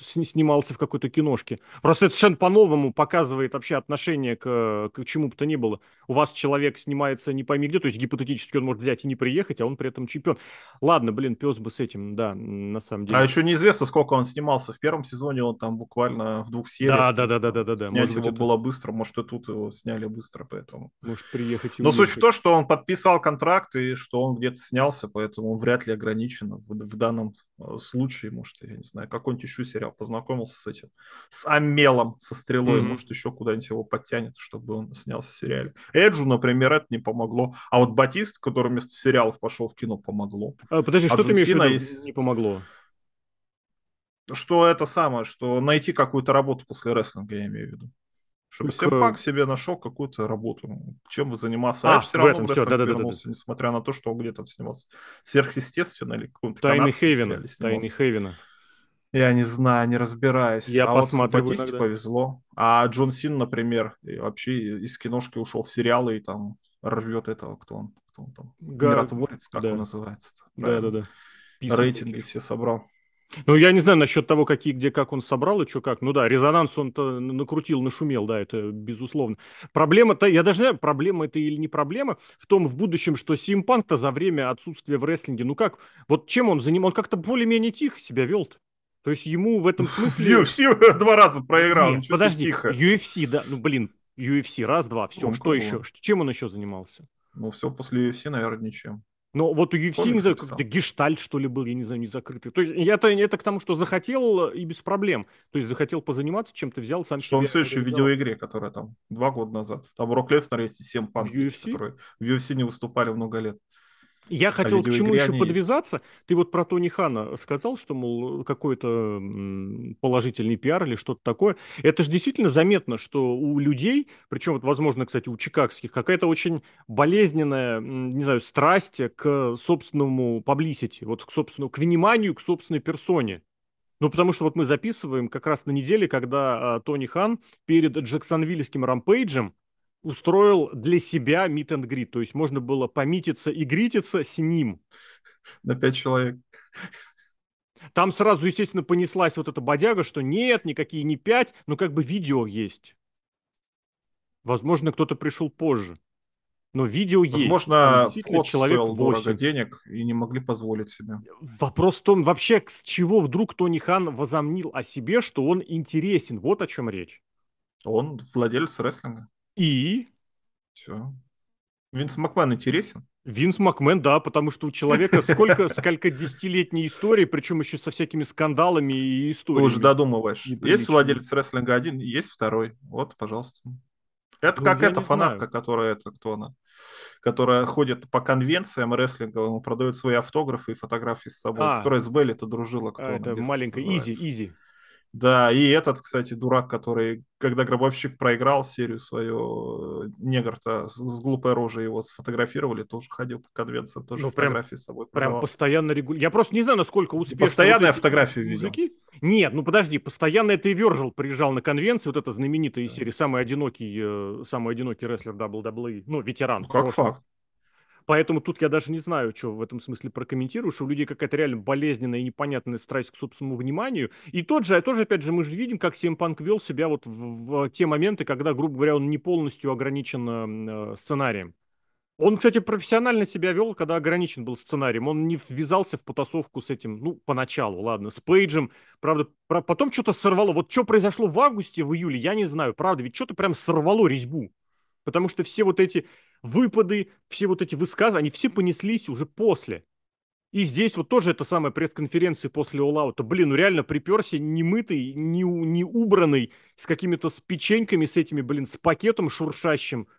снимался в какой-то киношке. Просто это совершенно по-новому показывает вообще отношение к, к чему бы то ни было. У вас человек снимается не пойми где, то есть гипотетически он может взять и не приехать, а он при этом чемпион. Ладно, блин, пес бы с этим, да, на самом деле. А еще неизвестно, сколько он снимался. В первом сезоне он там буквально в двух сериях. Да, да, да, да, да, да, да. Снять может его быть, это... было быстро, может и тут его сняли быстро, поэтому. Может приехать. И Но улучшить. суть в том, что он подписал контракт и что он где-то снялся, поэтому вряд ли ограничен ограничено в, в данном э, случае. Может, я не знаю, какой-нибудь еще сериал познакомился с этим, с Амелом, со стрелой, mm-hmm. может, еще куда-нибудь его подтянет, чтобы он снялся в сериале. Эджу, например, это не помогло. А вот Батист, который вместо сериалов пошел в кино, помогло. А, подожди, а что Джун ты имеешь в виду есть... не помогло? Что это самое, что найти какую-то работу после рестлинга, я имею в виду. Чтобы так... себе нашел какую-то работу. Чем бы занимался? А, а все равно этом, все, да, да, да, да, несмотря на то, что он где-то снимался. Сверхъестественно или каком-то Тайны Хейвена. Тайны Хейвена. Я не знаю, не разбираюсь. Я а посмотрю вот иногда. повезло. А Джон Син, например, вообще из киношки ушел в сериалы и там рвет этого, кто он, кто он там, Гар... миротворец, как да. он называется. Да, да, да. Писанный. Рейтинги все собрал. Ну, я не знаю насчет того, какие, где, как он собрал и что как. Ну да, резонанс он-то накрутил, нашумел, да, это безусловно. Проблема-то, я даже не знаю, проблема это или не проблема, в том в будущем, что Симпанк-то за время отсутствия в рестлинге, ну как, вот чем он занимал? Он как-то более-менее тихо себя вел -то. То есть ему в этом смысле... UFC два раза проиграл. Нет, подожди, тихо. UFC, да, ну блин, UFC раз-два, все, он ну что кого? еще, чем он еще занимался? Ну все, после UFC, наверное, ничем. Но вот у UFC, Комикс не знаю, как-то гештальт, что ли, был, я не знаю, не закрытый. То есть я-то это к тому, что захотел и без проблем. То есть захотел позаниматься чем-то, взял сам Что он все еще в видеоигре, которая там два года назад. Там Рок Леснер есть и 7 панк, которые в UFC не выступали много лет. Я хотел к чему еще подвязаться. Есть. Ты вот про Тони Хана сказал, что, мол, какой-то положительный пиар или что-то такое. Это же действительно заметно, что у людей, причем, вот, возможно, кстати, у чикагских, какая-то очень болезненная, не знаю, страсть к собственному паблисити, вот к собственному, к вниманию, к собственной персоне. Ну, потому что вот мы записываем как раз на неделе, когда а, Тони Хан перед Джексонвильским рампейджем устроил для себя meet and greet. То есть можно было помититься и грититься с ним. На пять человек. Там сразу, естественно, понеслась вот эта бодяга, что нет, никакие не пять, но как бы видео есть. Возможно, кто-то пришел позже. Но видео Возможно, есть. Возможно, вход человек стоил 8. дорого денег и не могли позволить себе. Вопрос в том, вообще, с чего вдруг Тони Хан возомнил о себе, что он интересен? Вот о чем речь. Он владелец рестлинга. И... Все. Винс Макман интересен? Винс Макмен, да, потому что у человека сколько, сколько десятилетней истории, причем еще со всякими скандалами и историями. Ты уже додумываешь. есть владелец рестлинга один, есть второй. Вот, пожалуйста. Это ну, как эта фанатка, знаю. которая это, кто она, которая ходит по конвенциям рестлинговым, продает свои автографы и фотографии с собой, а, которая с Белли-то дружила. Кто а, она, это маленькая Изи, Изи. Да, и этот, кстати, дурак, который, когда гробовщик проиграл серию свою, э, негр-то с, с глупой рожей его сфотографировали, тоже ходил по конвенциям, тоже ну, фотографии прям, с собой подавал. Прям постоянно регулярно. Я просто не знаю, насколько успешно... Постоянные вот фотографии видел. Музыки? Нет, ну подожди, постоянно это и Вержил приезжал на конвенции, вот эта знаменитая да. серия, самый одинокий, э, самый одинокий рестлер WWE, ну, ветеран. Ну, как факт. Поэтому тут я даже не знаю, что в этом смысле прокомментирую, что у людей какая-то реально болезненная и непонятная страсть к собственному вниманию. И тот же, тот же, опять же, мы же видим, как CM Punk вел себя вот в, в те моменты, когда, грубо говоря, он не полностью ограничен э, э сценарием. Он, кстати, профессионально себя вел, когда ограничен был сценарием. Он не ввязался в потасовку с этим, ну, поначалу, ладно, с Пейджем. Правда, про... потом что-то сорвало. Вот что произошло в августе, в июле, я не знаю. Правда, ведь что-то прям сорвало резьбу. Потому что все вот эти выпады, все вот эти высказывания, они все понеслись уже после. И здесь вот тоже это самая пресс конференция после Олаута. Блин, ну реально приперся немытый, не, не убранный, с какими-то с печеньками, с этими, блин, с пакетом шуршащим –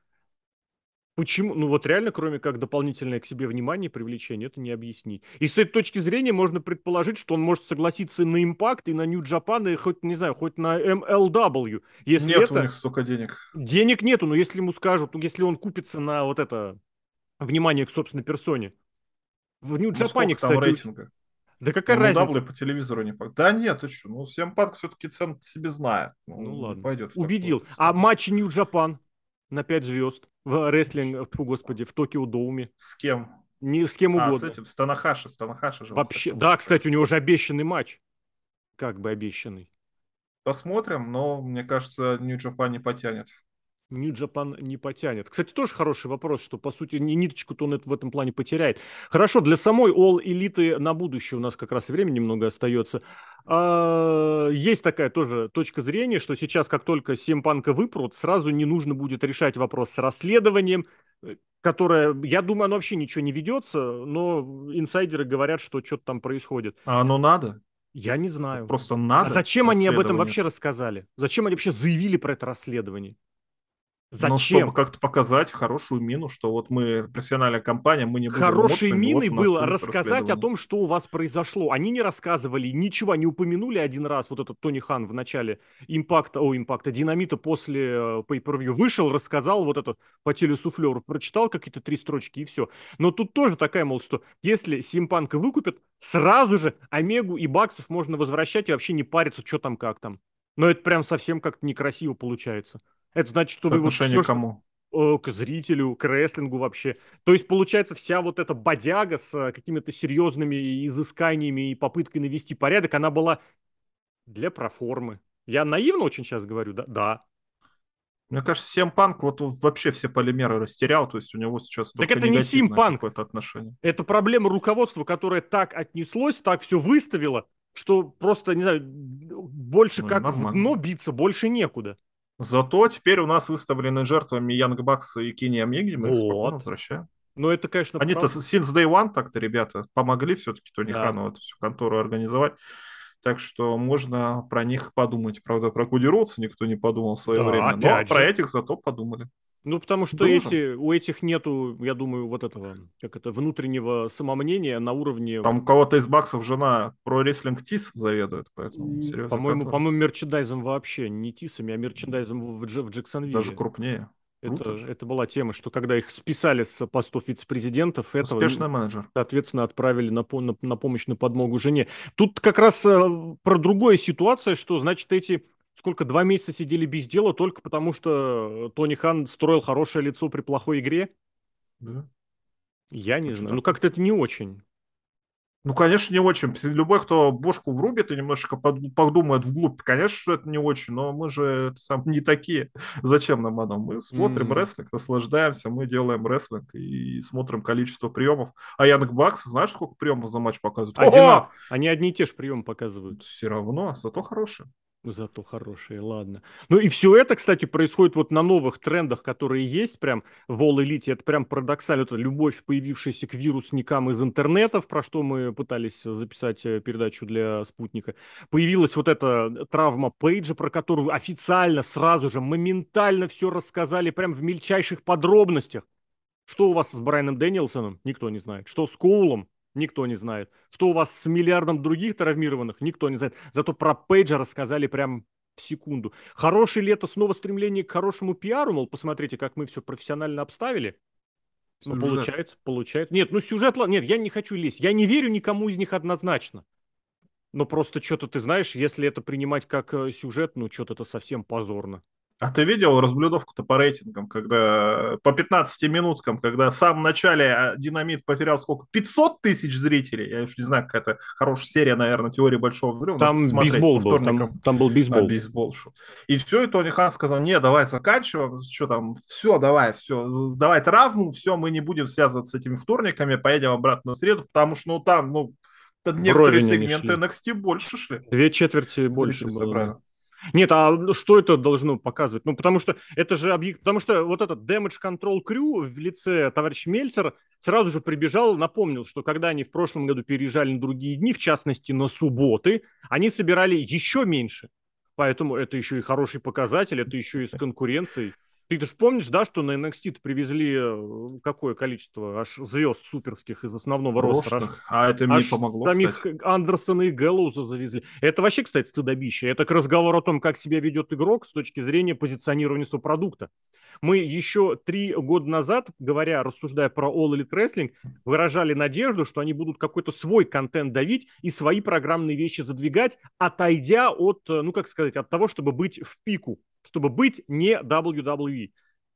Почему? Ну вот реально, кроме как дополнительное к себе внимание и привлечение, это не объяснить. И с этой точки зрения можно предположить, что он может согласиться на импакт и на New Japan, и хоть, не знаю, хоть на MLW. Если нет это... у них столько денег. Денег нету, но если ему скажут, ну если он купится на вот это внимание к собственной персоне. В New ну, Japan, ну, кстати... Там рейтинга? Да какая ну, разница? по телевизору не Да нет, ты что? Ну, всем Панк все-таки цен себе знает. Ну, ну ладно. Пойдет. Убедил. А матч New Japan на 5 звезд в рестлинг, фу, господи, в Токио Доуме. С кем? Не с кем угодно. А, с этим, с Танахаши, с Танахаши же. Вообще, да, кстати, у него же обещанный матч. Как бы обещанный. Посмотрим, но мне кажется, Нью-Джапан не потянет. Нью-Джапан не потянет? Кстати, тоже хороший вопрос, что, по сути, ниточку-то он в этом плане потеряет. Хорошо, для самой All Elite на будущее у нас как раз времени немного остается. А, есть такая тоже точка зрения, что сейчас, как только Семпанка выпрут, сразу не нужно будет решать вопрос с расследованием, которое, я думаю, оно вообще ничего не ведется, но инсайдеры говорят, что что-то там происходит. А оно надо? Я не знаю. Просто а надо. А зачем они об этом вообще рассказали? Зачем они вообще заявили про это расследование? Ну, Зачем? Но чтобы как-то показать хорошую мину, что вот мы профессиональная компания, мы не будем Хорошей эмоциями, миной вот было рассказать о том, что у вас произошло. Они не рассказывали, ничего не упомянули один раз. Вот этот Тони Хан в начале импакта, о, импакта, динамита после э, pay-per-view вышел, рассказал вот это по телесуфлеру, прочитал какие-то три строчки и все. Но тут тоже такая, мол, что если Симпанка выкупят, сразу же Омегу и Баксов можно возвращать и вообще не париться, что там как там. Но это прям совсем как-то некрасиво получается. Это значит, что вы вот все, кому? Э, к зрителю, к рестлингу вообще. То есть, получается, вся вот эта бодяга с э, какими-то серьезными изысканиями и попыткой навести порядок, она была для проформы. Я наивно очень сейчас говорю, да? Да. Мне кажется, Симпанк вот вообще все полимеры растерял, то есть у него сейчас Так это не Симпанк. Это отношение. Это проблема руководства, которое так отнеслось, так все выставило, что просто, не знаю, больше ну, как нормально. в дно биться, больше некуда. Зато теперь у нас выставлены жертвами Янг Бакса и Кини Амиги, мы вот. их спокойно возвращаем. Ну, это, конечно, Они-то since day one так-то, ребята, помогли все-таки Тони да. Хану эту всю контору организовать. Так что можно про них подумать. Правда, про Куди никто не подумал в свое да, время, но же. про этих зато подумали. Ну, потому что эти, у этих нету, я думаю, вот этого, как это, внутреннего самомнения на уровне... Там у кого-то из баксов жена про рестлинг ТИС заведует, поэтому... Серьезно, по-моему, по-моему, мерчендайзом вообще не ТИСами, а мерчендайзом в, в Джексонвилле. Даже крупнее. Это, это была тема, что когда их списали с постов вице-президентов, этого, Успешный менеджер. соответственно, отправили на, на, на помощь, на подмогу жене. Тут как раз э, про другое ситуация, что, значит, эти сколько, два месяца сидели без дела только потому, что э, Тони Хан строил хорошее лицо при плохой игре? Да. Я не ну, знаю. Что? Ну, как-то это не очень. Ну, конечно, не очень. Любой, кто бошку врубит и немножко подумает вглубь, конечно, что это не очень, но мы же сам не такие. Зачем нам оно? Мы смотрим mm-hmm. рестлинг, наслаждаемся, мы делаем рестлинг и смотрим количество приемов. А Янг Бакс, знаешь, сколько приемов за матч показывают? Один... Они одни и те же приемы показывают. Все равно, зато хорошие. Зато хорошие, ладно. Ну и все это, кстати, происходит вот на новых трендах, которые есть прям в All Elite. Это прям парадоксально. Это любовь, появившаяся к вирусникам из интернетов, про что мы пытались записать э, передачу для спутника. Появилась вот эта э, травма Пейджа, про которую официально, сразу же, моментально все рассказали прям в мельчайших подробностях. Что у вас с Брайаном Дэнилсоном? Никто не знает. Что с Коулом? Никто не знает. Что у вас с миллиардом других травмированных? Никто не знает. Зато про Пейджа рассказали прям в секунду. Хорошее лето, снова стремление к хорошему пиару, мол, посмотрите, как мы все профессионально обставили. Ну, сюжет. Ну, получается, получается. Нет, ну сюжет, нет, я не хочу лезть. Я не верю никому из них однозначно. Но просто что-то ты знаешь, если это принимать как э, сюжет, ну что-то это совсем позорно. А ты видел разблюдовку-то по рейтингам, когда по 15 минуткам, когда в самом начале а, «Динамит» потерял сколько? 500 тысяч зрителей. Я уж не знаю, какая-то хорошая серия, наверное, теории большого взрыва». Там бейсбол был, там, там был бейсбол. А, бейсбол шо. И все, и Тони Хан сказал, не, давай заканчиваем, что там, все, давай, все, давай травму, все, мы не будем связываться с этими вторниками, поедем обратно на среду, потому что, ну, там, ну, некоторые Брови сегменты не NXT больше шли. Две четверти больше Собрали. Нет, а что это должно показывать? Ну, потому что это же объект... Потому что вот этот Damage Control Crew в лице товарища Мельцера сразу же прибежал, напомнил, что когда они в прошлом году переезжали на другие дни, в частности на субботы, они собирали еще меньше. Поэтому это еще и хороший показатель, это еще и с конкуренцией. Ты же помнишь, да, что на NXT привезли э, какое количество аж звезд суперских из основного роста? Аж, а это мне аж помогло, самих кстати. Андерсона и Гэллоуза завезли. Это вообще, кстати, стыдобище. Это к разговору о том, как себя ведет игрок с точки зрения позиционирования своего продукта. Мы еще три года назад, говоря, рассуждая про All Elite Wrestling, выражали надежду, что они будут какой-то свой контент давить и свои программные вещи задвигать, отойдя от, э, ну как сказать, от того, чтобы быть в пику чтобы быть не WWE.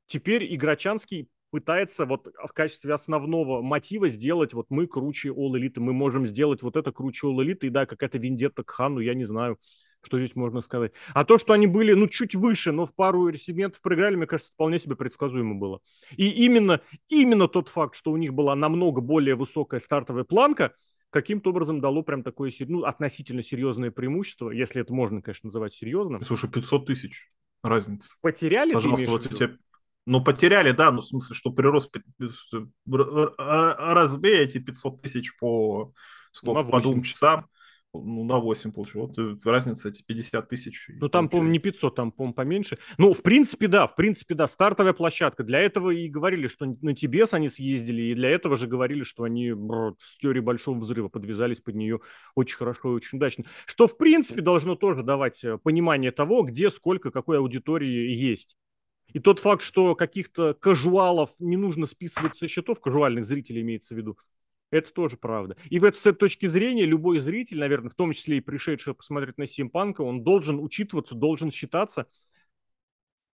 Теперь Играчанский пытается вот в качестве основного мотива сделать вот мы круче All Elite, мы можем сделать вот это круче All Elite, и да, какая-то вендетта к Хану, я не знаю, что здесь можно сказать. А то, что они были, ну, чуть выше, но в пару сегментов проиграли, мне кажется, вполне себе предсказуемо было. И именно, именно тот факт, что у них была намного более высокая стартовая планка, каким-то образом дало прям такое ну, относительно серьезное преимущество, если это можно, конечно, называть серьезным. Слушай, 500 тысяч разница. Потеряли, Пожалуйста, вот тебе... Ну, потеряли, да, ну, в смысле, что прирост... Э, а, а Разбей эти 500 тысяч по, сколько, ну, по двум часам ну, на 8 получил. Вот э, разница эти 50 тысяч. Ну, там, по-моему, не 500, там, по-моему, поменьше. Ну, в принципе, да, в принципе, да, стартовая площадка. Для этого и говорили, что на Тибес они съездили, и для этого же говорили, что они бр, с теорией большого взрыва подвязались под нее очень хорошо и очень удачно. Что, в принципе, должно тоже давать э, понимание того, где, сколько, какой аудитории есть. И тот факт, что каких-то кажуалов не нужно списывать со счетов, кажуальных зрителей имеется в виду, это тоже правда. И вот с этой точки зрения любой зритель, наверное, в том числе и пришедший посмотреть на Симпанка, он должен учитываться, должен считаться,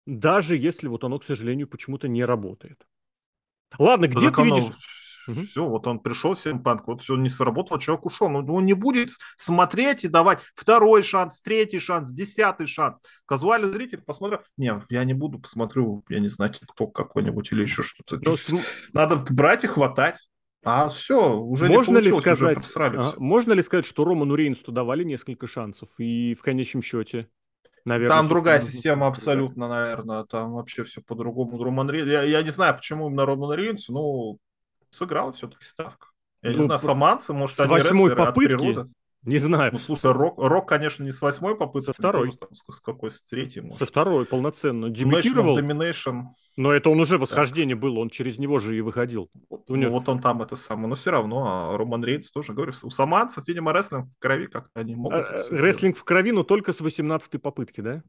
даже если вот оно, к сожалению, почему-то не работает. Ладно, где так ты оно... видишь... Все, вот он пришел, Симпанк, вот все не сработало, человек ушел. Но ну, ну, он не будет смотреть и давать второй шанс, третий шанс, десятый шанс. Казуальный зритель посмотрел, не, я не буду, посмотрю, я не знаю, кто какой-нибудь или еще что-то. Но... Ну, Надо брать и хватать. А все, уже можно не ли сказать, уже а, Можно ли сказать, что Роману Рейнсу давали несколько шансов и в конечном счете? Наверное, там другая система абсолютно, наверное. Там вообще все по-другому. Роман Рейнс... я, я не знаю, почему именно Роман Рейнс, но ну, сыграл все-таки ставка. Я ну, не знаю, саманцы, может, с они восьмой попытки, от не знаю. Ну, слушай, а Рок, Рок конечно, не с восьмой попытки. Второй. Тоже, там, с какой, с третьей, может. Со второй полноценно дебютировал. Domination. Но это он уже восхождение так. было, он через него же и выходил. Вот, у него... Ну, вот он там это самое, но все равно а Роман Рейнс тоже, говорю, у саманцев, видимо, рестлинг в крови как-то они могут. А, рестлинг делать. в крови, но только с 18 попытки, да?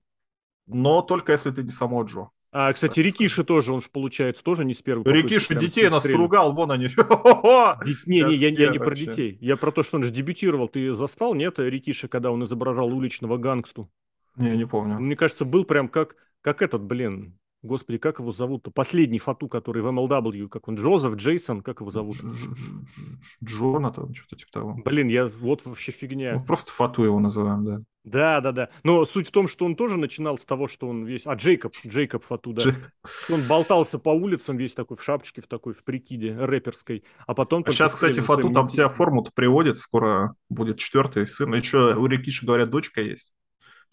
но только если ты не само Джо. А, кстати, Рикиши тоже, он же, получается, тоже не с первого. Рикиши детей нас ругал, вон они. Дет... Не, не, я, я не про детей. Я про то, что он же дебютировал. Ты застал, нет, Рикиши, когда он изображал уличного гангсту? Не, не помню. Мне кажется, был прям как, как этот, блин, Господи, как его зовут-то? Последний фату, который в MLW, как он, Джозеф, Джейсон, как его зовут? Джонатан, что-то типа того. Блин, я вот вообще фигня. Мы просто фату его называем, да. Да, да, да. Но суть в том, что он тоже начинал с того, что он весь... А, Джейкоб, Джейкоб Фату, да. Джейкоб. Он болтался по улицам весь такой в шапочке, в такой, в прикиде рэперской. А потом... А сейчас, кстати, Фату там вся форму-то приводит. Скоро будет четвертый сын. И что, у Рикиши, говорят, дочка есть.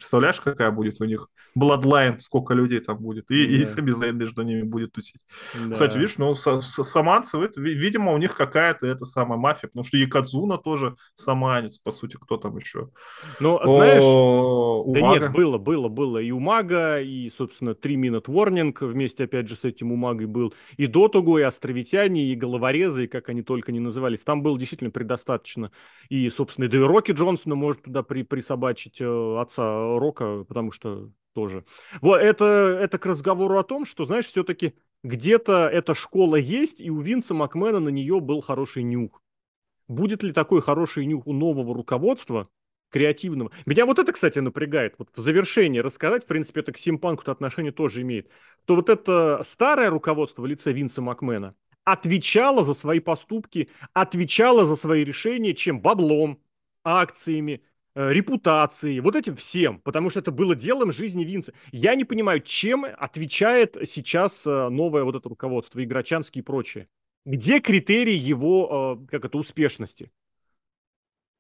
Представляешь, какая будет у них Bloodline, сколько людей там будет, и, да. и сами Зейн между ними будет тусить. Да. Кстати, видишь, ну, с, саманцы, видимо, у них какая-то эта самая мафия, потому что Якадзуна тоже саманец, по сути, кто там еще? Ну, а знаешь, О, да нет, было, было, было и Умага, и, собственно, 3 Minute Warning вместе, опять же, с этим Умагой был, и Дотугу, и Островитяне, и Головорезы, и как они только не назывались. Там было действительно предостаточно. И, собственно, да и Рокки Джонсона может туда при, присобачить э, отца Э, рока, потому что тоже. Вот это, это к разговору о том, что, знаешь, все-таки где-то эта школа есть, и у Винса Макмена на нее был хороший нюх. Будет ли такой хороший нюх у нового руководства, креативного? Меня вот это, кстати, напрягает. Вот в завершении рассказать, в принципе, это к симпанку-то отношение тоже имеет. То вот это старое руководство в лице Винса Макмена отвечало за свои поступки, отвечало за свои решения, чем баблом, акциями, Э, репутации, вот этим всем, потому что это было делом жизни Винса. Я не понимаю, чем отвечает сейчас э, новое вот это руководство, Играчанский и прочее. Где критерии его, э, как это, успешности?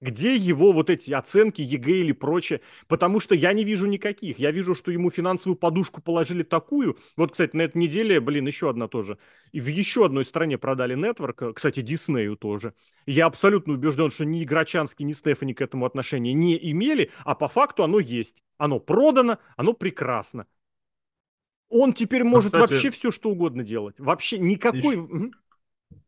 Где его вот эти оценки ЕГЭ или прочее? Потому что я не вижу никаких. Я вижу, что ему финансовую подушку положили такую. Вот, кстати, на этой неделе, блин, еще одна тоже. И в еще одной стране продали нетворк, э, кстати, Диснею тоже. Я абсолютно убежден, что ни Грачанский, ни Стефани к этому отношения не имели, а по факту оно есть. Оно продано, оно прекрасно. Он теперь может кстати, вообще все что угодно делать. Вообще никакой... Еще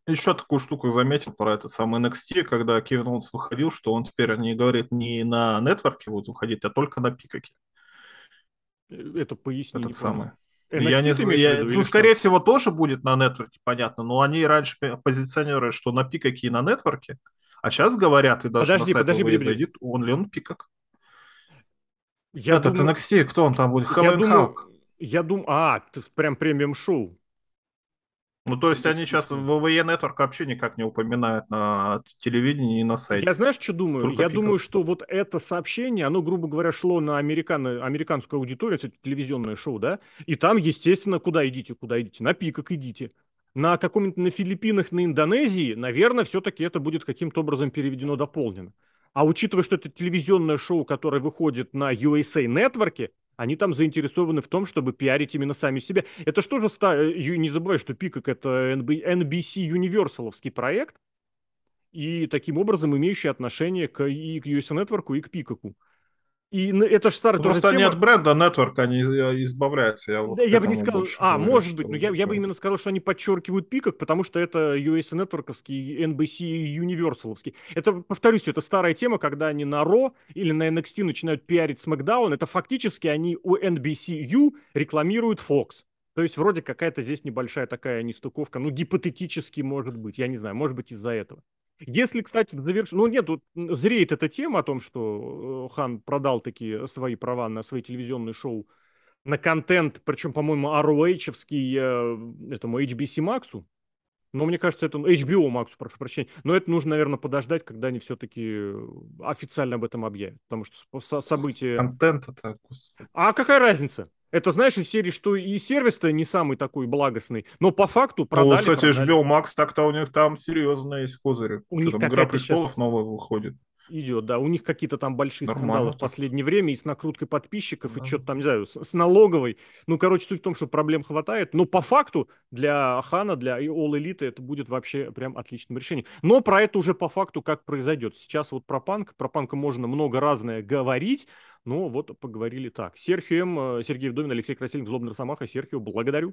еще такую штуку заметил про этот самый NXT, когда Кевин Оуэнс выходил, что он теперь не говорит не на нетворке будет выходить, а только на пикаке. Э, это поясни. Этот самый. NXT я не знаю, я, ну, скорее всего, тоже будет на нетворке, понятно, но они раньше позиционировали, что на пикаке и на нетворке, а сейчас говорят, и даже подожди, на сайт подожди, подожди, зайдет, он ли он пикак. Я Этот думаю... NXT, кто он там будет? Я думаю. Я думаю, а, прям премиум-шоу. Ну, то есть они сейчас ВВЕ Network вообще никак не упоминают на телевидении и на сайте. Я знаешь, что думаю? Только Я пикал. думаю, что вот это сообщение, оно, грубо говоря, шло на американ... американскую аудиторию, это телевизионное шоу, да? И там, естественно, куда идите, куда идите? На пикок идите. На каком-нибудь, на Филиппинах, на Индонезии, наверное, все-таки это будет каким-то образом переведено, дополнено. А учитывая, что это телевизионное шоу, которое выходит на USA Network, они там заинтересованы в том, чтобы пиарить именно сами себя. Это что же, э, не забывай, что Пикок это NBC Universalовский проект, и таким образом имеющий отношение к, и к USA Network, и к Пикаку. И ну, это же старая Просто они от бренда Network, они избавляются. Я, вот да, я бы не сказал, а, может быть, но я, я бы именно сказал, что они подчеркивают пикок, потому что это US Network'овский, NBC и Universal'овский. Это, повторюсь, это старая тема, когда они на Ро или на NXT начинают пиарить SmackDown, это фактически они у NBCU рекламируют Fox. То есть вроде какая-то здесь небольшая такая нестыковка, ну гипотетически может быть, я не знаю, может быть из-за этого. Если, кстати, в заверш... Ну, нет, тут зреет эта тема о том, что э, Хан продал такие свои права на свои телевизионные шоу на контент, причем, по-моему, roh э, этому HBC Max. Но мне кажется, это ну, HBO Max, прошу прощения. Но это нужно, наверное, подождать, когда они все-таки официально об этом объявят. Потому что события... Контент это... А какая разница? Это, знаешь, из серии, что и сервис-то не самый такой благостный, но по факту ну, продали... Ну, кстати, продали. HBO Max так-то у них там серьезно есть козыри. У них там, «Игра престолов» новая выходит. Идет, да. У них какие-то там большие Нормально скандалы так. в последнее время и с накруткой подписчиков, да. и что-то там, не знаю, с, с налоговой. Ну, короче, суть в том, что проблем хватает. Но по факту для Хана, для All Elite это будет вообще прям отличным решением. Но про это уже по факту как произойдет. Сейчас вот про панк. Про панка можно много разное говорить, ну, вот поговорили так. Серхием, э, Сергей Вдовин, Алексей Красильник, Злобный Росомаха. Серхио, благодарю.